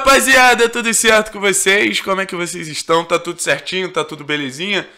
rapaziada, tudo certo com vocês? Como é que vocês estão? Tá tudo certinho? Tá tudo belezinha?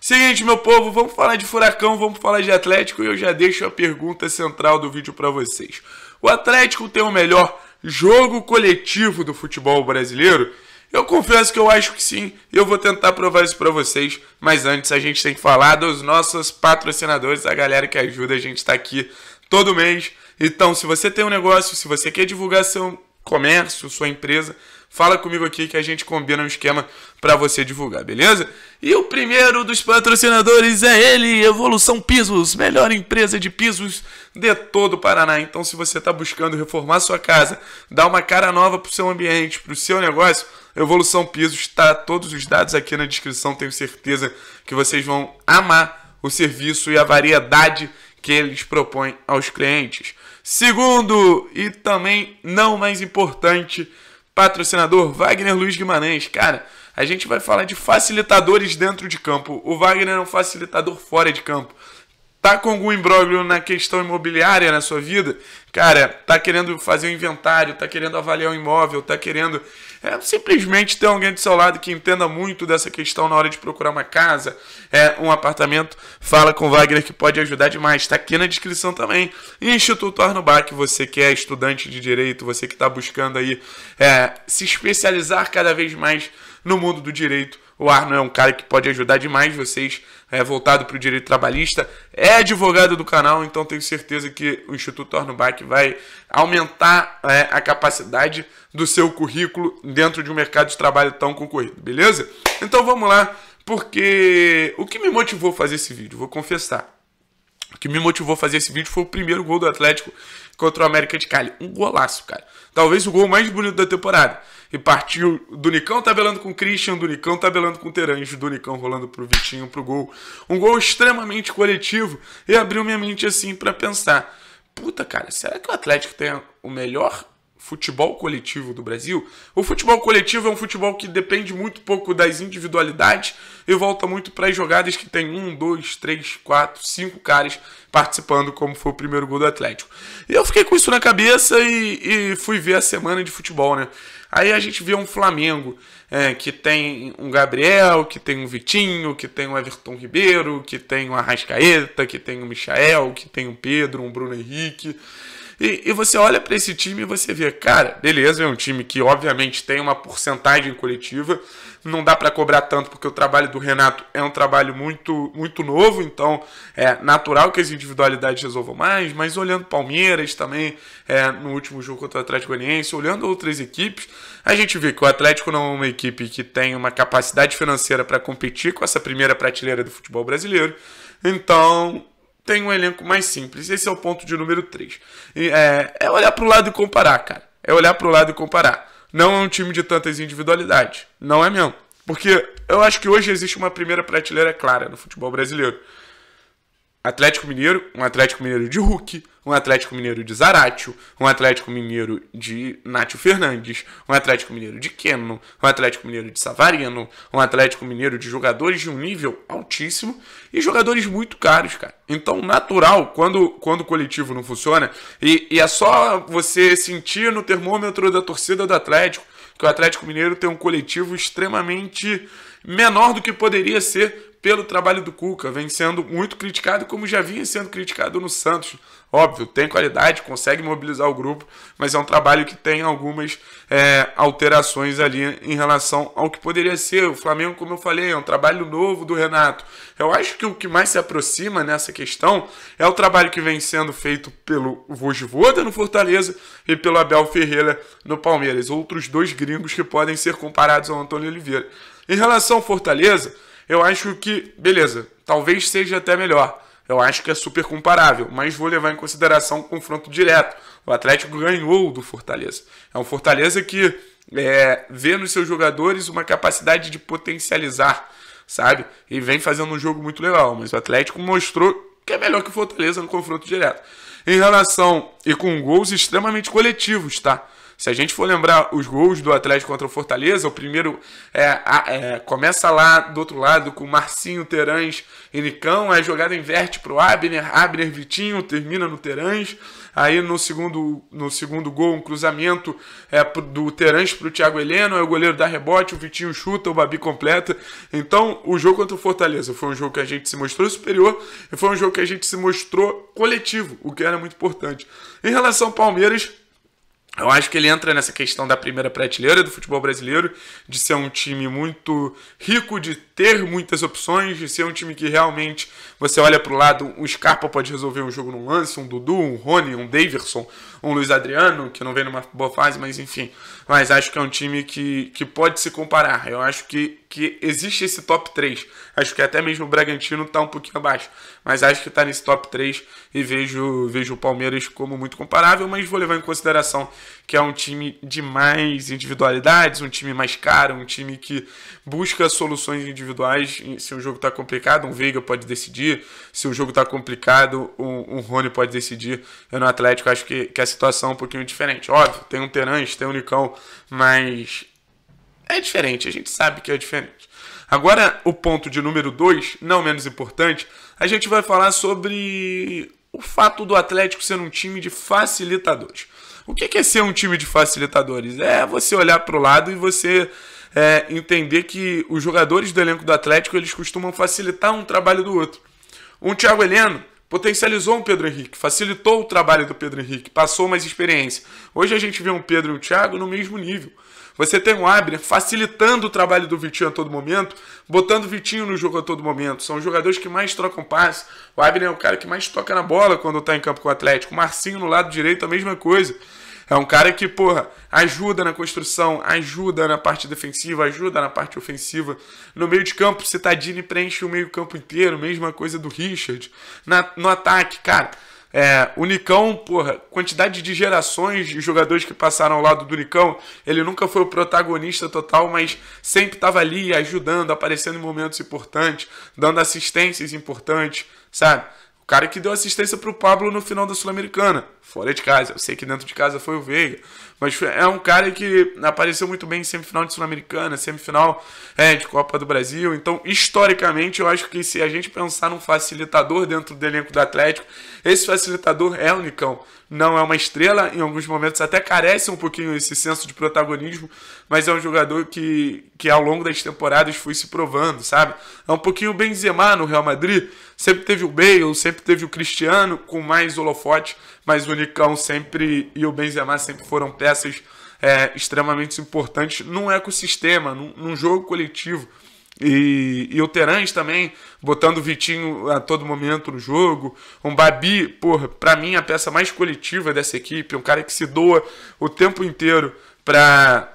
Seguinte, meu povo, vamos falar de Furacão, vamos falar de Atlético e eu já deixo a pergunta central do vídeo para vocês. O Atlético tem o melhor jogo coletivo do futebol brasileiro? Eu confesso que eu acho que sim, e eu vou tentar provar isso para vocês, mas antes a gente tem que falar dos nossos patrocinadores, a galera que ajuda a gente tá aqui todo mês. Então, se você tem um negócio, se você quer divulgar seu comércio, sua empresa, fala comigo aqui que a gente combina um esquema para você divulgar, beleza? E o primeiro dos patrocinadores é ele, Evolução Pisos, melhor empresa de pisos de todo o Paraná. Então, se você está buscando reformar sua casa, dar uma cara nova para o seu ambiente, para o seu negócio, Evolução Pisos está todos os dados aqui na descrição. Tenho certeza que vocês vão amar o serviço e a variedade que eles propõem aos clientes. Segundo, e também não mais importante, patrocinador Wagner Luiz Guimarães. Cara, a gente vai falar de facilitadores dentro de campo. O Wagner é um facilitador fora de campo. Tá com algum imbróglio na questão imobiliária na sua vida? Cara, tá querendo fazer o um inventário, tá querendo avaliar o um imóvel, tá querendo é simplesmente ter alguém do seu lado que entenda muito dessa questão na hora de procurar uma casa, é, um apartamento. Fala com o Wagner que pode ajudar demais. Está aqui na descrição também. Instituto Arnubac, você que é estudante de direito, você que está buscando aí é, se especializar cada vez mais no mundo do direito. O Arno é um cara que pode ajudar demais vocês, é voltado para o direito trabalhista, é advogado do canal, então tenho certeza que o Instituto Arno Bach vai aumentar é, a capacidade do seu currículo dentro de um mercado de trabalho tão concorrido, beleza? Então vamos lá, porque o que me motivou a fazer esse vídeo, vou confessar que me motivou a fazer esse vídeo foi o primeiro gol do Atlético contra o América de Cali. Um golaço, cara. Talvez o gol mais bonito da temporada. E partiu do Nicão tabelando com o Christian, do Nicão tabelando com o Teranjo, do Nicão rolando pro Vitinho, pro gol. Um gol extremamente coletivo e abriu minha mente assim para pensar. Puta, cara, será que o Atlético tem o melhor futebol coletivo do Brasil, o futebol coletivo é um futebol que depende muito pouco das individualidades e volta muito para as jogadas que tem um, dois, três, quatro, cinco caras participando, como foi o primeiro gol do Atlético. E eu fiquei com isso na cabeça e, e fui ver a semana de futebol, né? Aí a gente vê um Flamengo é, que tem um Gabriel, que tem um Vitinho, que tem um Everton Ribeiro, que tem um Arrascaeta, que tem um Michael, que tem um Pedro, um Bruno Henrique. E, e você olha para esse time e você vê, cara, beleza, é um time que obviamente tem uma porcentagem coletiva, não dá para cobrar tanto porque o trabalho do Renato é um trabalho muito muito novo, então é natural que as individualidades resolvam mais, mas olhando Palmeiras também é, no último jogo contra o Atlético Goianiense, olhando outras equipes, a gente vê que o Atlético não é uma equipe que tem uma capacidade financeira para competir com essa primeira prateleira do futebol brasileiro. Então, tem um elenco mais simples. Esse é o ponto de número 3. É, é olhar para o lado e comparar, cara. É olhar para o lado e comparar. Não é um time de tantas individualidades. Não é mesmo. Porque eu acho que hoje existe uma primeira prateleira clara no futebol brasileiro. Atlético Mineiro, um Atlético Mineiro de Hulk, um Atlético Mineiro de Zaratio, um Atlético Mineiro de Nátio Fernandes, um Atlético Mineiro de Keno, um Atlético Mineiro de Savarino, um Atlético Mineiro de jogadores de um nível altíssimo e jogadores muito caros, cara. Então, natural, quando, quando o coletivo não funciona, e, e é só você sentir no termômetro da torcida do Atlético que o Atlético Mineiro tem um coletivo extremamente menor do que poderia ser pelo trabalho do Cuca. Vem sendo muito criticado, como já vinha sendo criticado no Santos. Óbvio, tem qualidade, consegue mobilizar o grupo, mas é um trabalho que tem algumas é, alterações ali em relação ao que poderia ser. O Flamengo, como eu falei, é um trabalho novo do Renato. Eu acho que o que mais se aproxima nessa questão é o trabalho que vem sendo feito pelo Vojvoda no Fortaleza e pelo Abel Ferreira no Palmeiras. Outros dois gringos que podem ser comparados ao Antônio Oliveira. Em relação ao Fortaleza, eu acho que, beleza, talvez seja até melhor. Eu acho que é super comparável, mas vou levar em consideração o confronto direto. O Atlético ganhou do Fortaleza. É um Fortaleza que é, vê nos seus jogadores uma capacidade de potencializar, sabe? E vem fazendo um jogo muito legal, mas o Atlético mostrou que é melhor que o Fortaleza no confronto direto. Em relação e com gols extremamente coletivos, tá? Se a gente for lembrar os gols do Atlético contra o Fortaleza, o primeiro é, é, começa lá do outro lado com Marcinho, Terãs e Nicão. Aí a jogada inverte para o Abner, Abner, Vitinho, termina no Terãs. Aí no segundo, no segundo gol, um cruzamento é, do Terãs para o Thiago Heleno. Aí o goleiro dá rebote, o Vitinho chuta, o Babi completa. Então o jogo contra o Fortaleza foi um jogo que a gente se mostrou superior e foi um jogo que a gente se mostrou coletivo, o que era muito importante. Em relação ao Palmeiras, eu acho que ele entra nessa questão da primeira prateleira do futebol brasileiro, de ser um time muito rico, de ter muitas opções, de ser um time que realmente você olha para o lado, o Scarpa pode resolver um jogo num lance, um Dudu, um Rony, um Daverson, um Luiz Adriano, que não vem numa boa fase, mas enfim. Mas acho que é um time que, que pode se comparar. Eu acho que que existe esse top 3. Acho que até mesmo o Bragantino está um pouquinho abaixo, mas acho que está nesse top 3 e vejo, vejo o Palmeiras como muito comparável, mas vou levar em consideração que é um time de mais individualidades, um time mais caro, um time que busca soluções individuais. Se o jogo está complicado, um Veiga pode decidir, se o jogo está complicado, um, um Rony pode decidir. Eu no Atlético acho que, que a situação é um pouquinho diferente. Óbvio, tem um Terãs, tem um Nicão, mas é diferente, a gente sabe que é diferente. Agora, o ponto de número 2, não menos importante, a gente vai falar sobre o fato do Atlético ser um time de facilitadores. O que é ser um time de facilitadores? É você olhar para o lado e você é, entender que os jogadores do elenco do Atlético eles costumam facilitar um trabalho do outro. Um Thiago Heleno potencializou um Pedro Henrique, facilitou o trabalho do Pedro Henrique, passou mais experiência. Hoje a gente vê um Pedro e um Thiago no mesmo nível. Você tem o Abner facilitando o trabalho do Vitinho a todo momento, botando o Vitinho no jogo a todo momento. São os jogadores que mais trocam passe. O Abner é o cara que mais toca na bola quando está em campo com o Atlético. O Marcinho no lado direito, a mesma coisa. É um cara que, porra, ajuda na construção, ajuda na parte defensiva, ajuda na parte ofensiva. No meio de campo, Citadini preenche o meio campo inteiro, mesma coisa do Richard. Na, no ataque, cara, é, o Nicão, porra, quantidade de gerações de jogadores que passaram ao lado do Nicão, ele nunca foi o protagonista total, mas sempre estava ali ajudando, aparecendo em momentos importantes, dando assistências importantes, sabe? O cara que deu assistência para o Pablo no final da Sul-Americana fora de casa. Eu sei que dentro de casa foi o Veiga, mas é um cara que apareceu muito bem em semifinal de Sul-Americana, semifinal é, de Copa do Brasil. Então, historicamente, eu acho que se a gente pensar num facilitador dentro do elenco do Atlético, esse facilitador é o Nicão. Não é uma estrela, em alguns momentos até carece um pouquinho esse senso de protagonismo, mas é um jogador que, que ao longo das temporadas foi se provando, sabe? É um pouquinho o Benzema no Real Madrid, sempre teve o Bale, sempre teve o Cristiano com mais holofote, mas o o Nicão sempre e o Benzema sempre foram peças é, extremamente importantes num ecossistema, num, num jogo coletivo. E, e, o Terãs também, botando o Vitinho a todo momento no jogo. Um Babi, porra, pra mim a peça mais coletiva dessa equipe. Um cara que se doa o tempo inteiro pra.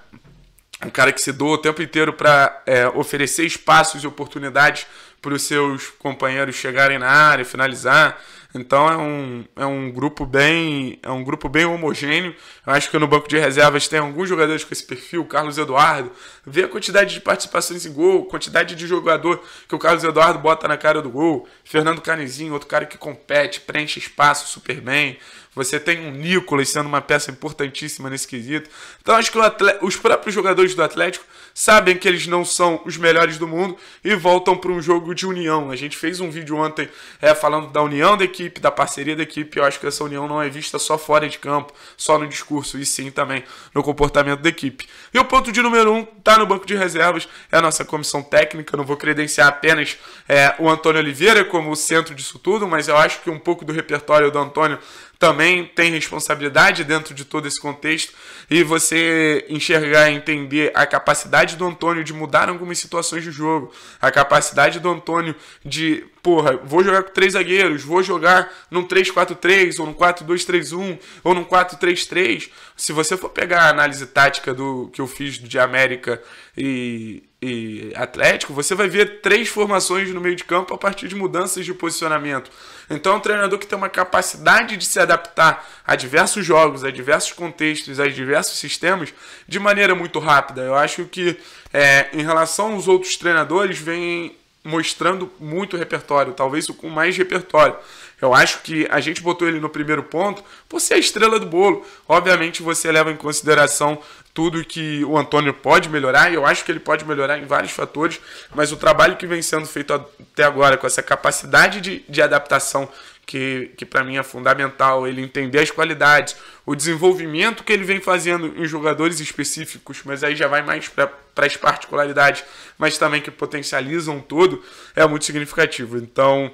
Um cara que se doa o tempo inteiro para é, oferecer espaços e oportunidades para os seus companheiros chegarem na área, finalizar. Então é um, é um grupo bem é um grupo bem homogêneo. Eu acho que no banco de reservas tem alguns jogadores com esse perfil, Carlos Eduardo. Vê a quantidade de participações em gol, quantidade de jogador que o Carlos Eduardo bota na cara do gol. Fernando Canezinho, outro cara que compete, preenche espaço super bem. Você tem um Nicolas sendo uma peça importantíssima nesse quesito. Então acho que os próprios jogadores do Atlético sabem que eles não são os melhores do mundo e voltam para um jogo de união. A gente fez um vídeo ontem é, falando da união da equipe, da parceria da equipe. Eu acho que essa união não é vista só fora de campo, só no discurso, e sim também no comportamento da equipe. E o ponto de número um está no banco de reservas, é a nossa comissão técnica. Eu não vou credenciar apenas é, o Antônio Oliveira como o centro disso tudo, mas eu acho que um pouco do repertório do Antônio também tem responsabilidade dentro de todo esse contexto e você enxergar e entender a capacidade do Antônio de mudar algumas situações do jogo, a capacidade do Antônio de porra, vou jogar com três zagueiros, vou jogar num 3-4-3 ou num 4-2-3-1 ou num 4-3-3. Se você for pegar a análise tática do que eu fiz de América e, e Atlético, você vai ver três formações no meio de campo a partir de mudanças de posicionamento. Então, é um treinador que tem uma capacidade de se adaptar a diversos jogos, a diversos contextos, a diversos sistemas de maneira muito rápida. Eu acho que é, em relação aos outros treinadores, vem mostrando muito repertório, talvez com mais repertório. Eu acho que a gente botou ele no primeiro ponto por ser é a estrela do bolo. Obviamente você leva em consideração tudo que o Antônio pode melhorar, e eu acho que ele pode melhorar em vários fatores, mas o trabalho que vem sendo feito até agora, com essa capacidade de, de adaptação que, que para mim é fundamental, ele entender as qualidades, o desenvolvimento que ele vem fazendo em jogadores específicos, mas aí já vai mais para as particularidades, mas também que potencializam todo, é muito significativo. Então,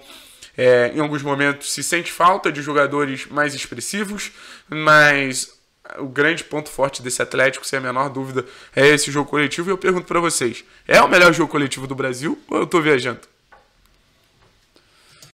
é, em alguns momentos se sente falta de jogadores mais expressivos, mas o grande ponto forte desse Atlético, sem a menor dúvida, é esse jogo coletivo. E eu pergunto para vocês: é o melhor jogo coletivo do Brasil ou eu estou viajando?